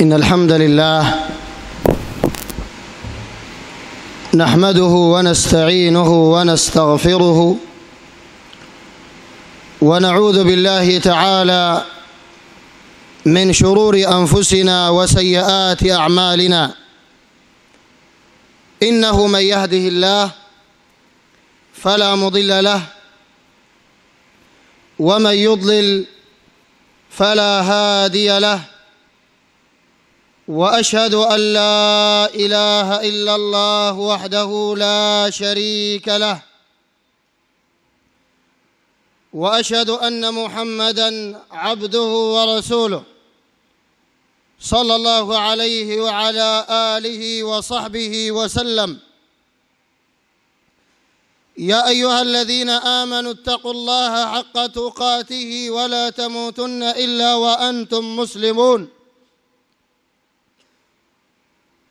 إن الحمد لله نحمده ونستعينه ونستغفره ونعوذ بالله تعالى من شرور أنفسنا وسيئات أعمالنا إنه من يهده الله فلا مضل له ومن يضلل فلا هادي له واشهد ان لا اله الا الله وحده لا شريك له واشهد ان محمدا عبده ورسوله صلى الله عليه وعلى اله وصحبه وسلم يا ايها الذين امنوا اتقوا الله حق تقاته ولا تموتن الا وانتم مسلمون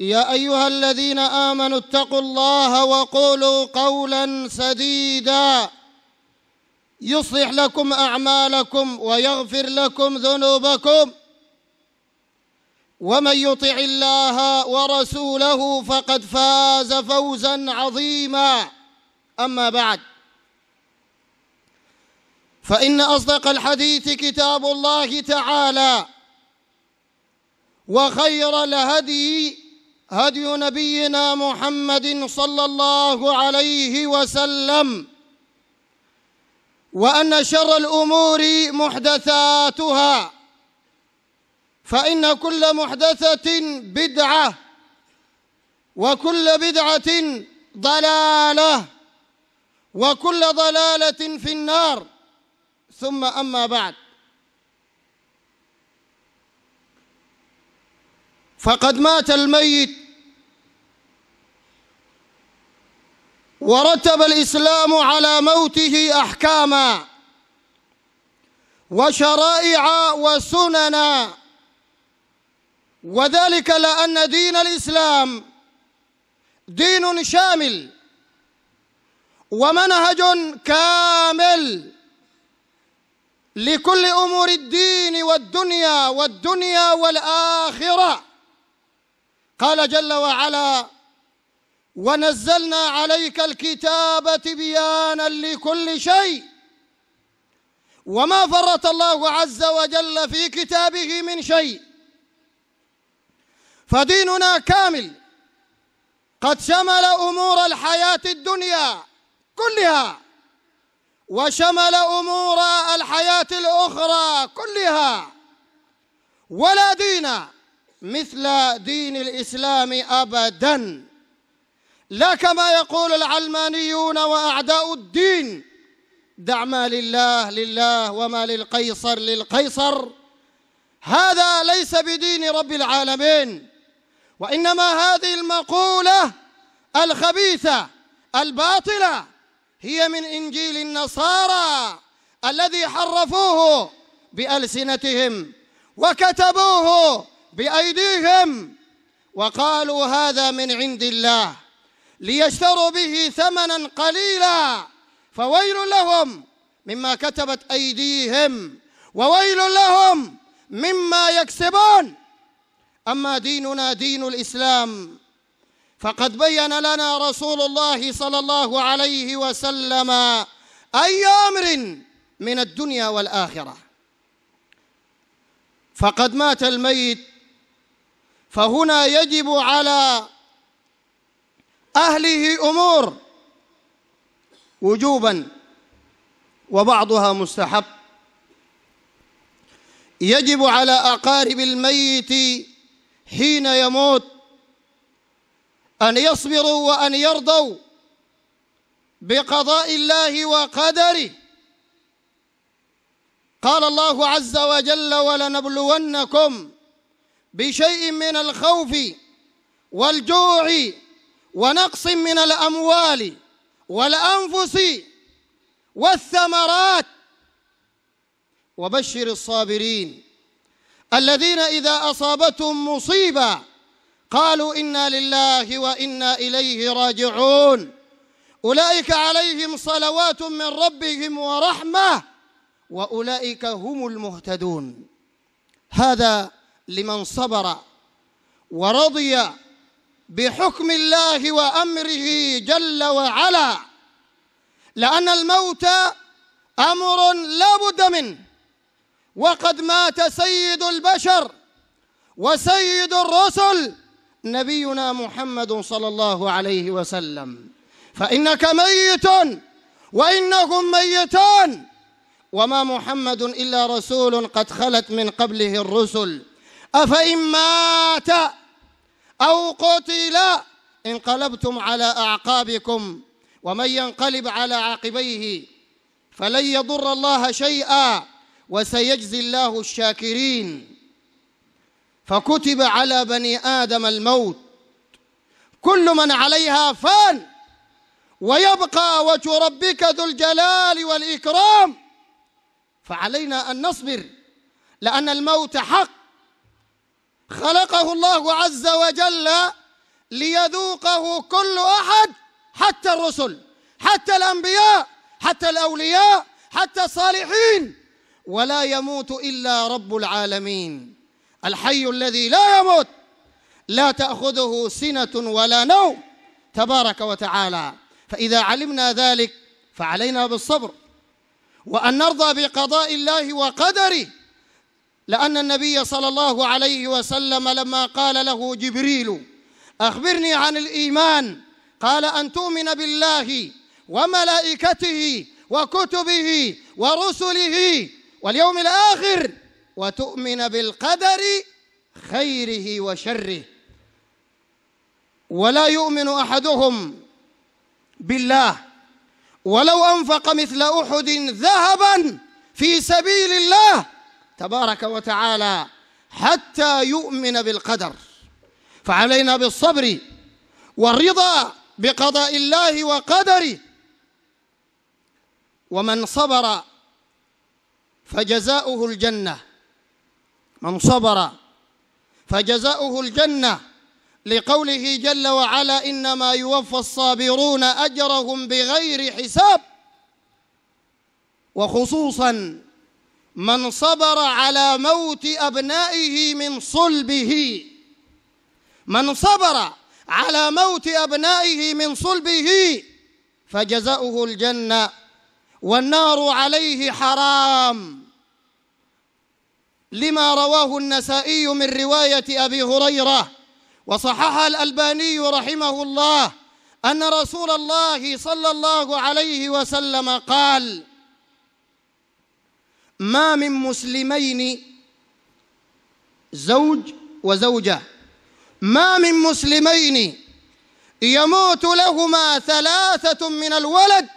يا ايها الذين امنوا اتقوا الله وقولوا قولا سديدا يصلح لكم اعمالكم ويغفر لكم ذنوبكم ومن يطع الله ورسوله فقد فاز فوزا عظيما اما بعد فان اصدق الحديث كتاب الله تعالى وخير الهدي هدي نبينا محمد صلى الله عليه وسلم وأن شر الأمور محدثاتها فإن كل محدثة بدعة وكل بدعة ضلالة وكل ضلالة في النار ثم أما بعد فقد مات الميت ورتب الإسلام على موته أحكاما وشرائع وسننا وذلك لأن دين الإسلام دين شامل ومنهج كامل لكل أمور الدين والدنيا والدنيا والآخرة قال جل وعلا ونزلنا عليك الكتاب تبيانا لكل شيء وما فرط الله عز وجل في كتابه من شيء فديننا كامل قد شمل امور الحياه الدنيا كلها وشمل امور الحياه الاخرى كلها ولا دين مثل دين الإسلام أبدا لا كما يقول العلمانيون وأعداء الدين دع ما لله لله وما للقيصر للقيصر هذا ليس بدين رب العالمين وإنما هذه المقولة الخبيثة الباطلة هي من إنجيل النصارى الذي حرفوه بألسنتهم وكتبوه بايديهم وقالوا هذا من عند الله ليشتروا به ثمنا قليلا فويل لهم مما كتبت ايديهم وويل لهم مما يكسبون اما ديننا دين الاسلام فقد بين لنا رسول الله صلى الله عليه وسلم اي امر من الدنيا والاخره فقد مات الميت فهنا يجب على أهله أمور وجوبا وبعضها مستحب يجب على أقارب الميت حين يموت أن يصبروا وأن يرضوا بقضاء الله وقدره قال الله عز وجل ولنبلونكم بشيء من الخوف والجوع ونقص من الأموال والأنفس والثمرات وبشر الصابرين الذين إذا أصابتهم مصيبة قالوا إنا لله وإنا إليه راجعون أولئك عليهم صلوات من ربهم ورحمة وأولئك هم المهتدون هذا لمن صبر ورضي بحكم الله وامره جل وعلا لان الموت امر لا بد منه وقد مات سيد البشر وسيد الرسل نبينا محمد صلى الله عليه وسلم فانك ميت وانهم ميتان وما محمد الا رسول قد خلت من قبله الرسل أفإن مات أو قتل انقلبتم على أعقابكم ومن ينقلب على عقبيه فلن يضر الله شيئا وسيجزي الله الشاكرين فكتب على بني آدم الموت كل من عليها فان ويبقى وجه ربك ذو الجلال والإكرام فعلينا أن نصبر لأن الموت حق خلقه الله عز وجل ليذوقه كل احد حتى الرسل حتى الانبياء حتى الاولياء حتى الصالحين ولا يموت الا رب العالمين الحي الذي لا يموت لا تاخذه سنه ولا نوم تبارك وتعالى فاذا علمنا ذلك فعلينا بالصبر وان نرضى بقضاء الله وقدره لأن النبي صلى الله عليه وسلم لما قال له جبريل أخبرني عن الإيمان قال أن تؤمن بالله وملائكته وكتبه ورسله واليوم الآخر وتؤمن بالقدر خيره وشره ولا يؤمن أحدهم بالله ولو أنفق مثل أحد ذهبا في سبيل الله تبارك وتعالى حتى يؤمن بالقدر فعلينا بالصبر والرضا بقضاء الله وقدره ومن صبر فجزاؤه الجنة من صبر فجزاؤه الجنة لقوله جل وعلا إنما يوفى الصابرون أجرهم بغير حساب وخصوصا من صبر على موت أبنائه من صلبه من صبر على موت أبنائه من صلبه فجزاؤه الجنة والنار عليه حرام لما رواه النسائي من رواية أبي هريرة وصححها الألباني رحمه الله أن رسول الله صلى الله عليه وسلم قال ما من مسلمين زوج وزوجة ما من مسلمين يموت لهما ثلاثة من الولد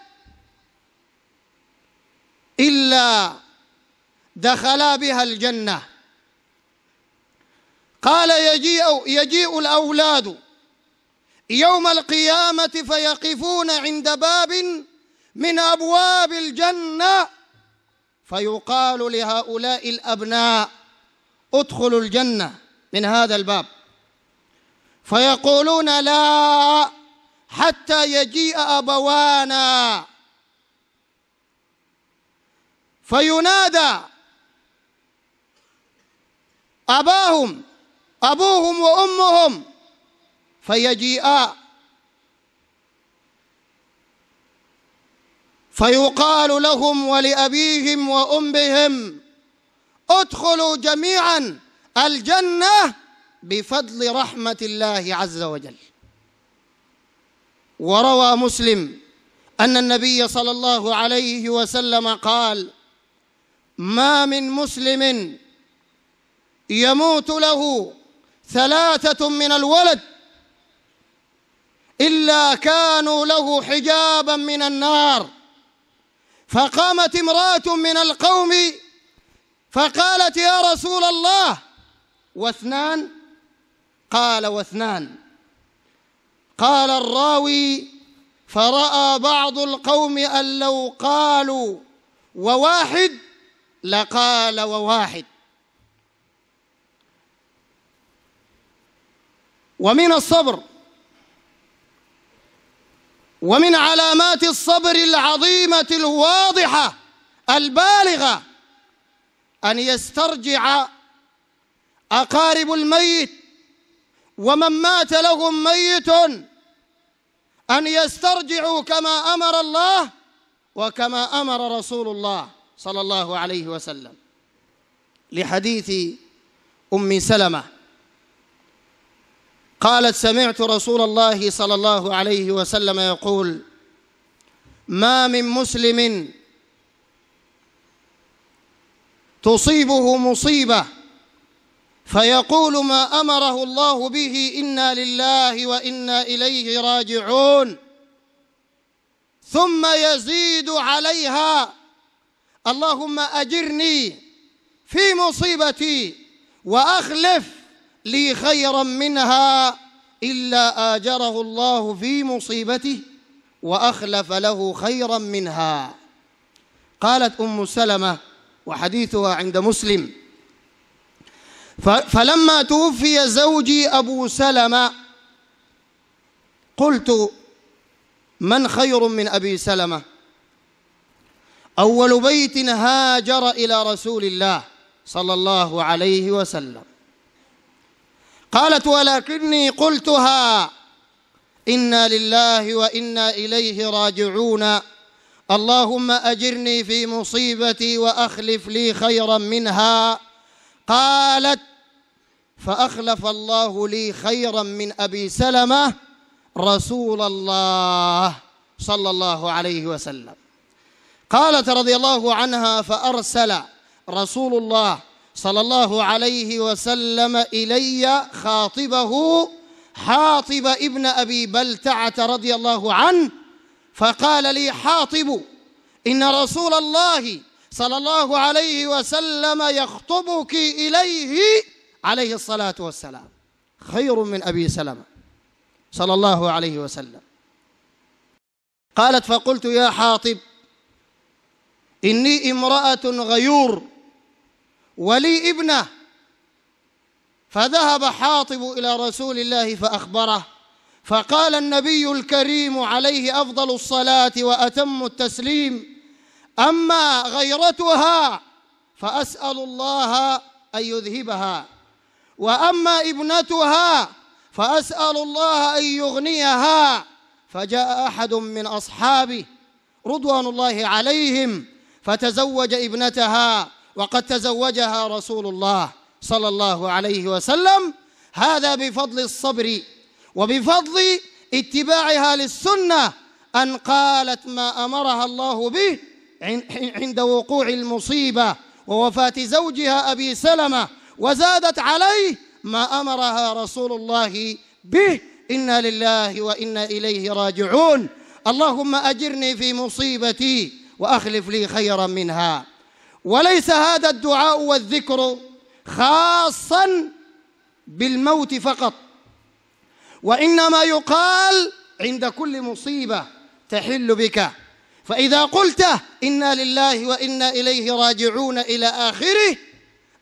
إلا دخلا بها الجنة قال يجيء, يجيء الأولاد يوم القيامة فيقفون عند باب من أبواب الجنة فيقال لهؤلاء الابناء ادخلوا الجنه من هذا الباب فيقولون لا حتى يجيء ابوانا فينادى اباهم ابوهم وامهم فيجيئا فيقال لهم ولأبيهم وأمهم ادخلوا جميعا الجنة بفضل رحمة الله عز وجل وروى مسلم أن النبي صلى الله عليه وسلم قال ما من مسلم يموت له ثلاثة من الولد إلا كانوا له حجابا من النار فقامت امرأة من القوم فقالت يا رسول الله واثنان قال واثنان قال الراوي فرأى بعض القوم أن لو قالوا وواحد لقال وواحد ومن الصبر ومن علامات الصبر العظيمه الواضحه البالغه ان يسترجع اقارب الميت ومن مات لهم ميت ان يسترجعوا كما امر الله وكما امر رسول الله صلى الله عليه وسلم لحديث ام سلمه قالت سمعت رسول الله صلى الله عليه وسلم يقول ما من مسلم تصيبه مصيبه فيقول ما امره الله به انا لله وانا اليه راجعون ثم يزيد عليها اللهم اجرني في مصيبتي واخلف لي خيرا منها إلا آجره الله في مصيبته وأخلف له خيرا منها قالت أم سلمة وحديثها عند مسلم فلما توفي زوجي أبو سلمة قلت من خير من أبي سلمة أول بيت هاجر إلى رسول الله صلى الله عليه وسلم قالت ولكني قلتها انا لله وانا اليه راجعون اللهم اجرني في مصيبتي واخلف لي خيرا منها قالت فاخلف الله لي خيرا من ابي سلمه رسول الله صلى الله عليه وسلم قالت رضي الله عنها فارسل رسول الله صلى الله عليه وسلم إلي خاطبه حاطب ابن أبي بلتعة رضي الله عنه فقال لي حاطب إن رسول الله صلى الله عليه وسلم يخطبك إليه عليه الصلاة والسلام خير من أبي سلمة صلى الله عليه وسلم قالت فقلت يا حاطب إني امرأة غيور ولي ابنه فذهب حاطب إلى رسول الله فأخبره فقال النبي الكريم عليه أفضل الصلاة وأتم التسليم أما غيرتها فأسأل الله أن يذهبها وأما ابنتها فأسأل الله أن يغنيها فجاء أحد من أصحابه رضوان الله عليهم فتزوج ابنتها وقد تزوجها رسول الله صلى الله عليه وسلم هذا بفضل الصبر وبفضل اتباعها للسنة أن قالت ما أمرها الله به عند وقوع المصيبة ووفاة زوجها أبي سلمة وزادت عليه ما أمرها رسول الله به إنا لله وإنا إليه راجعون اللهم أجرني في مصيبتي وأخلف لي خيرا منها وليس هذا الدعاء والذكر خاصا بالموت فقط وانما يقال عند كل مصيبه تحل بك فاذا قلت انا لله وانا اليه راجعون الى اخره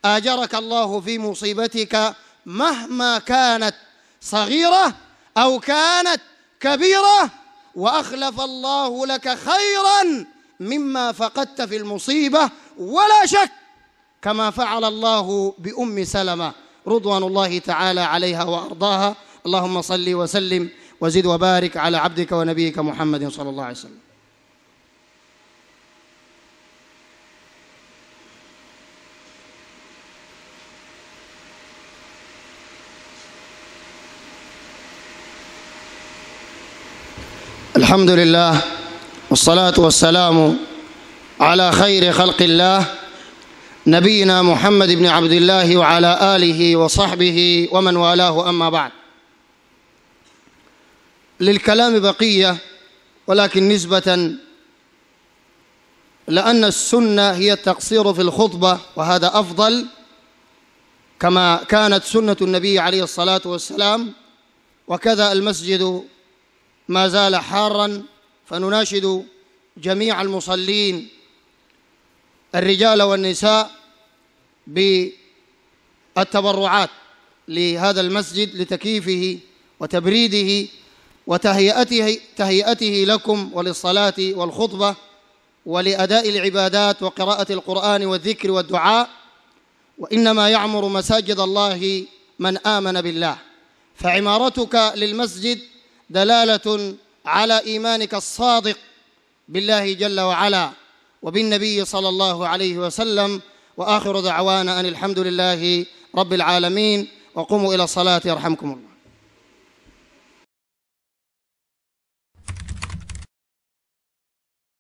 اجرك الله في مصيبتك مهما كانت صغيره او كانت كبيره واخلف الله لك خيرا مما فقدت في المصيبه ولا شك كما فعل الله بأم سلمة رضوان الله تعالى عليها وأرضاها اللهم صل وسلم وزد وبارك على عبدك ونبيك محمد صلى الله عليه وسلم الحمد لله والصلاة والسلام على خير خلق الله نبينا محمد بن عبد الله وعلى آله وصحبه ومن والاه أما بعد للكلام بقية ولكن نسبة لأن السنة هي التقصير في الخطبة وهذا أفضل كما كانت سنة النبي عليه الصلاة والسلام وكذا المسجد ما زال حارا فنناشد جميع المصلين الرجال والنساء بالتبرعات لهذا المسجد لتكييفه وتبريده وتهيئته تهيئته لكم وللصلاة والخطبة ولأداء العبادات وقراءة القرآن والذكر والدعاء وإنما يعمر مساجد الله من آمن بالله فعمارتك للمسجد دلالة على إيمانك الصادق بالله جل وعلا وبالنبي صلى الله عليه وسلم واخر دعوانا ان الحمد لله رب العالمين وقوموا الى الصلاه يرحمكم الله